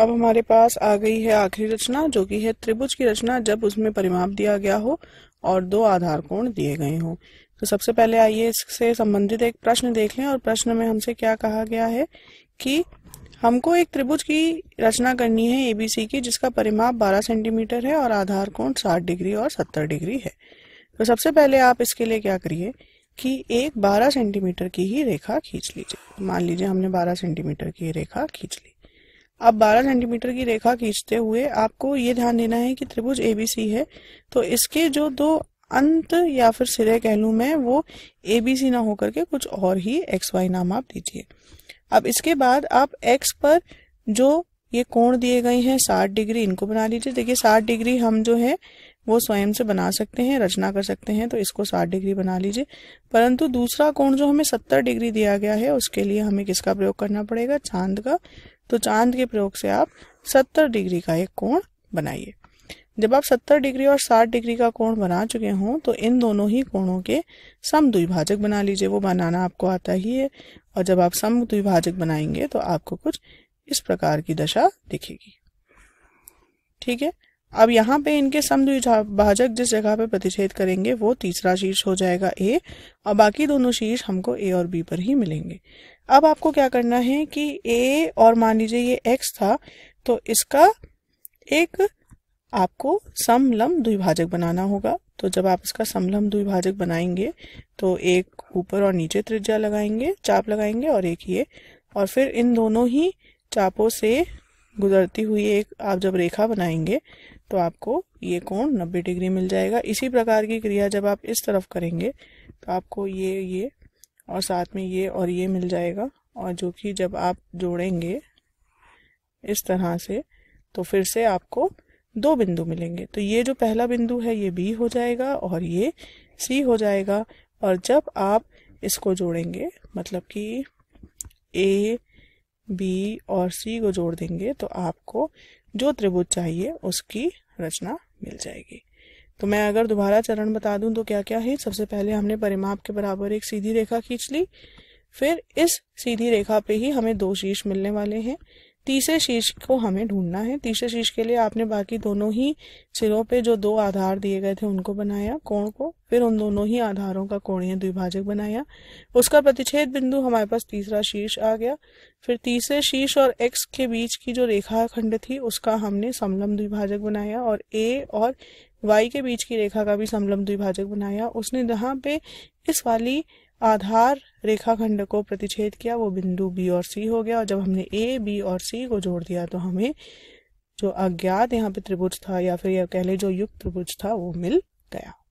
अब हमारे पास आ गई है आखिरी रचना जो कि है त्रिभुज की रचना जब उसमें परिमाप दिया गया हो और दो आधार कोण दिए गए हो तो सबसे पहले आइए इससे संबंधित एक प्रश्न देख लें और प्रश्न में हमसे क्या कहा गया है कि हमको एक त्रिभुज की रचना करनी है एबीसी की जिसका परिमाप 12 सेंटीमीटर है और आधार कोण 60 डिग्री और 70 डिग्री है तो सबसे पहले आप इसके लिए क्या करिए कि एक 12 सेंटीमीटर की ही रेखा खींच लीजिए मान लीजिए हमने 12 सेंटीमीटर की रेखा खींच ली अब 12 सेंटीमीटर की रेखा खींचते हुए आपको ये ध्यान देना है कि त्रिभुज एबीसी है तो इसके जो दो अंत या फिर सिरे कह लू मैं वो ए बी सी ना होकर के कुछ और ही एक्स वाई नाम आप दीजिए अब इसके बाद आप एक्स पर जो ये कोण दिए गए हैं साठ डिग्री इनको बना लीजिए देखिए साठ डिग्री हम जो है वो स्वयं से बना सकते हैं रचना कर सकते हैं तो इसको साठ डिग्री बना लीजिए परंतु दूसरा कोण जो हमें सत्तर डिग्री दिया गया है उसके लिए हमें किसका प्रयोग करना पड़ेगा चांद का तो चांद के प्रयोग से आप सत्तर डिग्री का एक कोण बनाइए जब आप 70 डिग्री और 60 डिग्री का कोण बना चुके हों तो इन दोनों ही कोणों के सम द्विभाजक बना लीजिए वो बनाना आपको आता ही है और जब आप सम द्विभाजक बनाएंगे तो आपको कुछ इस प्रकार की दशा दिखेगी ठीक है अब यहाँ पे इनके समद्विभाजक जिस जगह पे प्रतिच्छेद करेंगे वो तीसरा शीर्ष हो जाएगा ए और बाकी दोनों शीर्ष हमको ए और बी पर ही मिलेंगे अब आपको क्या करना है कि ए और मान लीजिए ये एक्स था तो इसका एक आपको समलम द्विभाजक बनाना होगा तो जब आप इसका समलम द्विभाजक बनाएंगे तो एक ऊपर और नीचे त्रिज्या लगाएंगे चाप लगाएंगे और एक ये और फिर इन दोनों ही चापों से गुजरती हुई एक आप जब रेखा बनाएंगे तो आपको ये कोण 90 डिग्री मिल जाएगा इसी प्रकार की क्रिया जब आप इस तरफ करेंगे तो आपको ये ये और साथ में ये और ये मिल जाएगा और जो कि जब आप जोड़ेंगे इस तरह से तो फिर से आपको दो बिंदु मिलेंगे तो ये जो पहला बिंदु है ये बी हो जाएगा और ये सी हो जाएगा और जब आप इसको जोड़ेंगे मतलब कि ए बी और सी को जोड़ देंगे तो आपको जो त्रिभुज चाहिए उसकी रचना मिल जाएगी तो मैं अगर दोबारा चरण बता दूं तो क्या क्या है सबसे पहले हमने परिमाप के बराबर एक सीधी रेखा खींच ली फिर इस सीधी रेखा पे ही हमें दो शीर्ष मिलने वाले हैं तीसरे शीर्ष को हमें ढूंढना है तीसरे शीर्ष के लिए आपने बाकी दोनों ही सिरों पे जो दो आधार दिए गए थे उनको बनाया कोण को फिर उन दोनों ही आधारों का कोणीय द्विभाजक बनाया उसका प्रतिच्छेद बिंदु हमारे पास तीसरा शीर्ष आ गया फिर तीसरे शीर्ष और एक्स के बीच की जो रेखा खंड थी उसका हमने समलम द्विभाजक बनाया और ए और वाई के बीच की रेखा का भी समलम द्विभाजक बनाया उसने जहाँ पे इस वाली आधार रेखाखंड को प्रतिच्छेद किया वो बिंदु बी और सी हो गया और जब हमने ए बी और सी को जोड़ दिया तो हमें जो अज्ञात यहाँ पे त्रिभुज था या फिर यह कह जो युक्त त्रिभुज था वो मिल गया